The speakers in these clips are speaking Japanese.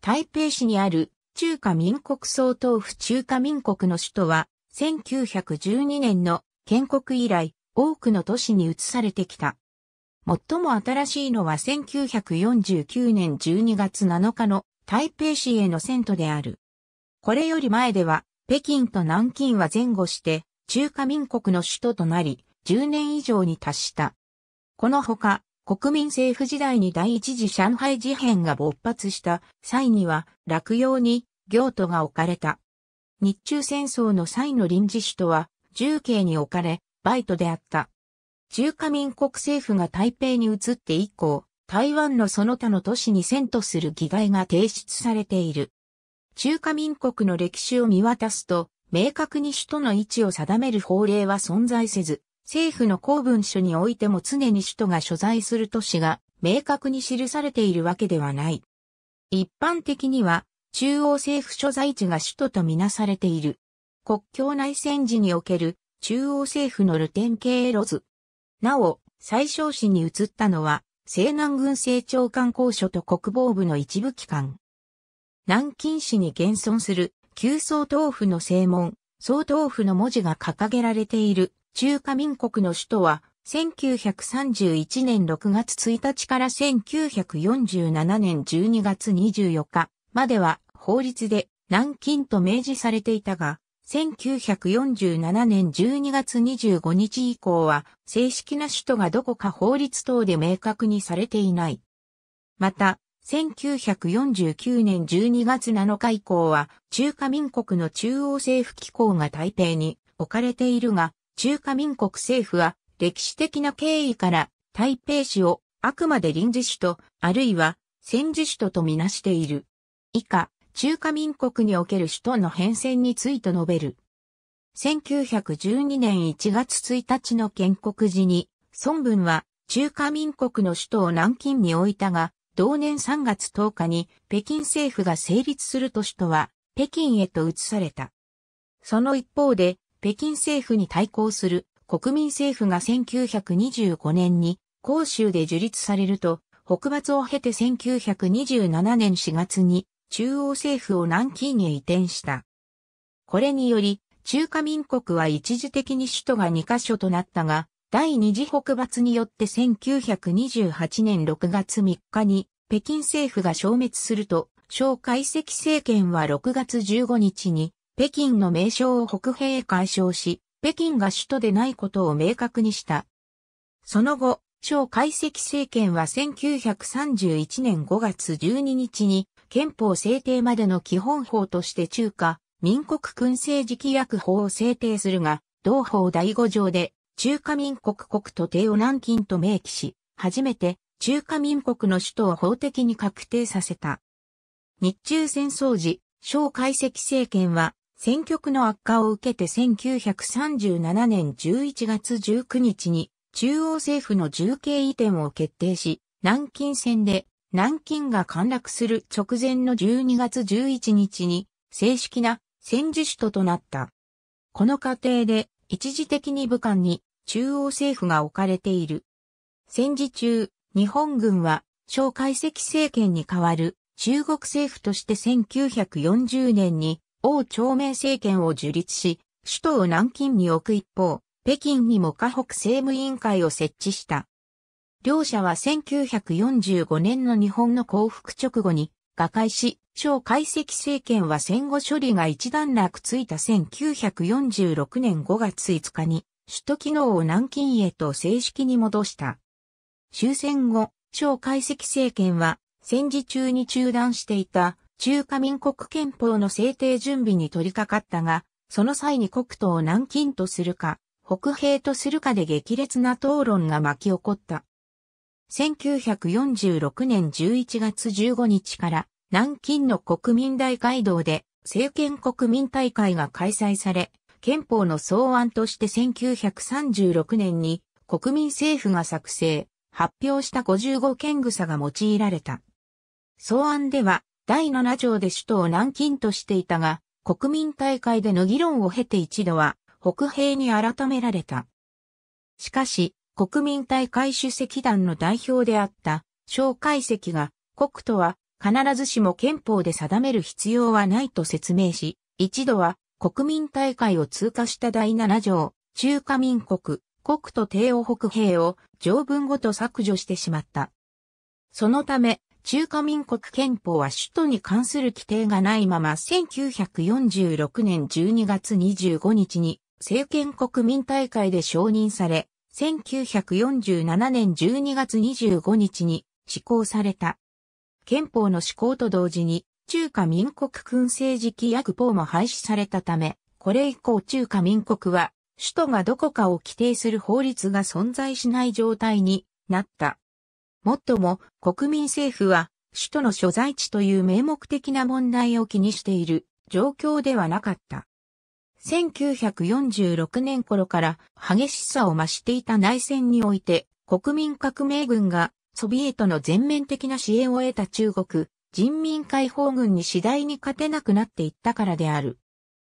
台北市にある中華民国総統府中華民国の首都は1912年の建国以来多くの都市に移されてきた。最も新しいのは1949年12月7日の台北市への遷都である。これより前では北京と南京は前後して中華民国の首都となり10年以上に達した。このほか国民政府時代に第一次上海事変が勃発した際には落葉に行都が置かれた。日中戦争の際の臨時首都は重慶に置かれ、バイトであった。中華民国政府が台北に移って以降、台湾のその他の都市に遷都する議題が提出されている。中華民国の歴史を見渡すと、明確に首都の位置を定める法令は存在せず、政府の公文書においても常に首都が所在する都市が明確に記されているわけではない。一般的には中央政府所在地が首都とみなされている。国境内戦時における中央政府のルテン経路図。なお、最小市に移ったのは西南軍政長官公所と国防部の一部機関。南京市に現存する旧総統府の正門、総統府の文字が掲げられている中華民国の首都は、1931年6月1日から1947年12月24日までは法律で南京と明示されていたが、1947年12月25日以降は正式な首都がどこか法律等で明確にされていない。また、1949年12月7日以降は中華民国の中央政府機構が台北に置かれているが、中華民国政府は歴史的な経緯から台北市をあくまで臨時市とあるいは戦時市ととみなしている。以下、中華民国における首都の変遷について述べる。1912年1月1日の建国時に、孫文は中華民国の首都を南京に置いたが、同年3月10日に北京政府が成立すると首都は北京へと移された。その一方で北京政府に対抗する国民政府が1925年に広州で樹立されると、北伐を経て1927年4月に中央政府を南京へ移転した。これにより、中華民国は一時的に首都が2カ所となったが、第二次北伐によって1928年6月3日に北京政府が消滅すると、小解石政権は6月15日に北京の名称を北平へ解消し、北京が首都でないことを明確にした。その後、蒋介石政権は1931年5月12日に憲法制定までの基本法として中華民国君政時規約法を制定するが、同法第五条で中華民国国都定を南京と明記し、初めて中華民国の首都を法的に確定させた。日中戦争時、蒋介石政権は戦局の悪化を受けて1937年11月19日に中央政府の重慶移転を決定し、南京戦で南京が陥落する直前の12月11日に正式な戦時首都となった。この過程で一時的に武漢に中央政府が置かれている。戦時中、日本軍は蒋介石政権に代わる中国政府として1940年に王朝明政権を樹立し、首都を南京に置く一方、北京にも河北政務委員会を設置した。両者は1945年の日本の降伏直後に瓦解し、小解析政権は戦後処理が一段落ついた1946年5月5日に、首都機能を南京へと正式に戻した。終戦後、小解析政権は戦時中に中断していた中華民国憲法の制定準備に取り掛かったが、その際に国土を南京とするか、北平とするかで激烈な討論が巻き起こった。1946年11月15日から南京の国民大会堂で政権国民大会が開催され、憲法の草案として1936年に国民政府が作成、発表した55件草が用いられた。草案では第7条で首都を南京としていたが、国民大会での議論を経て一度は北平に改められた。しかし、国民大会主席団の代表であった蒋介石が国とは必ずしも憲法で定める必要はないと説明し、一度は国民大会を通過した第7条、中華民国、国と帝王北平を条文ごと削除してしまった。そのため、中華民国憲法は首都に関する規定がないまま1946年12月25日に政権国民大会で承認され、1947年12月25日に施行された。憲法の施行と同時に中華民国君政時期約法も廃止されたため、これ以降中華民国は首都がどこかを規定する法律が存在しない状態になった。もっとも国民政府は首都の所在地という名目的な問題を気にしている状況ではなかった。1946年頃から激しさを増していた内戦において国民革命軍がソビエトの全面的な支援を得た中国人民解放軍に次第に勝てなくなっていったからである。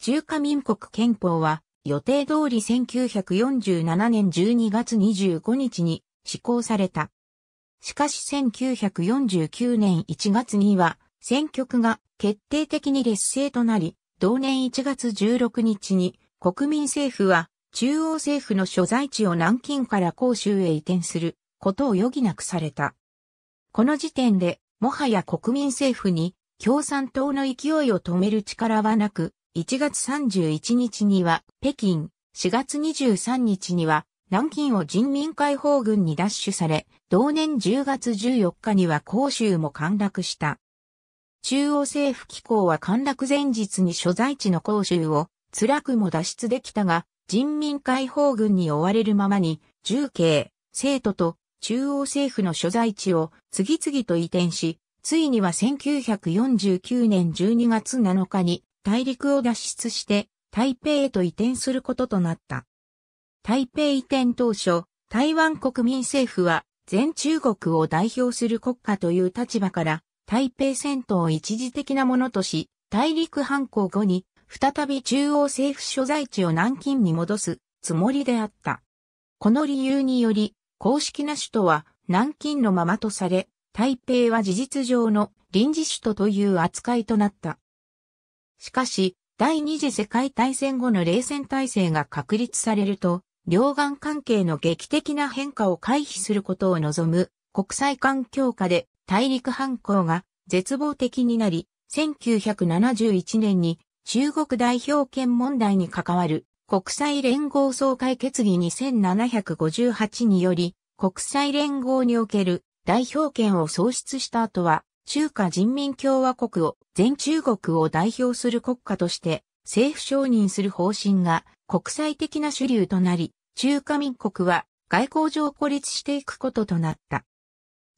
中華民国憲法は予定通り1947年12月25日に施行された。しかし1949年1月には、選区が決定的に劣勢となり、同年1月16日に国民政府は中央政府の所在地を南京から広州へ移転することを余儀なくされた。この時点で、もはや国民政府に共産党の勢いを止める力はなく、1月31日には北京、4月23日には南京を人民解放軍に奪取され、同年10月14日には広州も陥落した。中央政府機構は陥落前日に所在地の広州を辛くも脱出できたが、人民解放軍に追われるままに、重慶、生徒と中央政府の所在地を次々と移転し、ついには1949年12月7日に大陸を脱出して台北へと移転することとなった。台北移転当初、台湾国民政府は全中国を代表する国家という立場から、台北戦闘を一時的なものとし、大陸反抗後に、再び中央政府所在地を南京に戻すつもりであった。この理由により、公式な首都は南京のままとされ、台北は事実上の臨時首都という扱いとなった。しかし、第二次世界大戦後の冷戦体制が確立されると、両岸関係の劇的な変化を回避することを望む国際環境下で大陸反抗が絶望的になり、1971年に中国代表権問題に関わる国際連合総会決議2758により、国際連合における代表権を創出した後は、中華人民共和国を全中国を代表する国家として政府承認する方針が国際的な主流となり、中華民国は外交上孤立していくこととなった。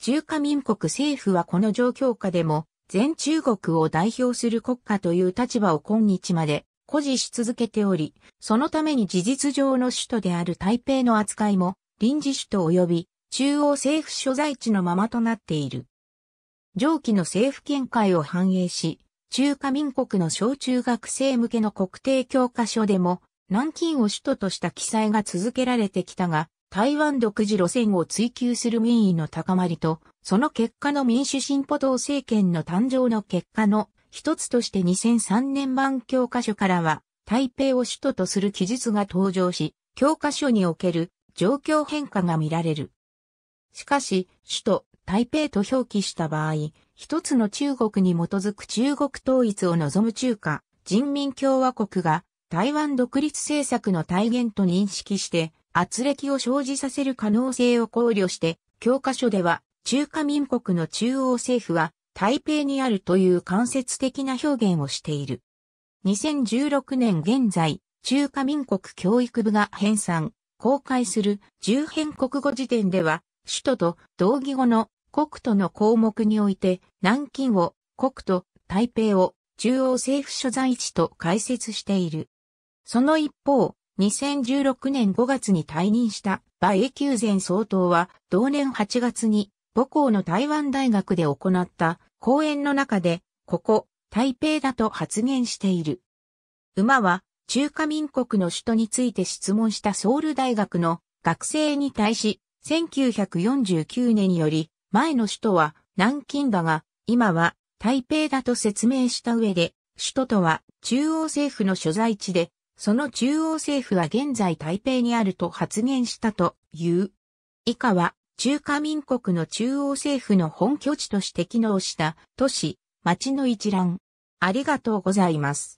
中華民国政府はこの状況下でも全中国を代表する国家という立場を今日まで誇示し続けており、そのために事実上の首都である台北の扱いも臨時首都及び中央政府所在地のままとなっている。上記の政府見解を反映し、中華民国の小中学生向けの国定教科書でも南京を首都とした記載が続けられてきたが、台湾独自路線を追求する民意の高まりと、その結果の民主進歩党政権の誕生の結果の一つとして2003年版教科書からは、台北を首都とする記述が登場し、教科書における状況変化が見られる。しかし、首都、台北と表記した場合、一つの中国に基づく中国統一を望む中華人民共和国が台湾独立政策の体現と認識して、圧力を生じさせる可能性を考慮して、教科書では、中華民国の中央政府は、台北にあるという間接的な表現をしている。2016年現在、中華民国教育部が編纂、公開する重編国語辞典では、首都と同義語の国との項目において、南京を国と台北を中央政府所在地と解説している。その一方、2016年5月に退任した馬英九前総統は、同年8月に母校の台湾大学で行った講演の中で、ここ、台北だと発言している。馬は、中華民国の首都について質問したソウル大学の学生に対し、1949年より前の首都は南京だが、今は台北だと説明した上で、首都とは中央政府の所在地で、その中央政府は現在台北にあると発言したという。以下は中華民国の中央政府の本拠地として機能した都市、町の一覧。ありがとうございます。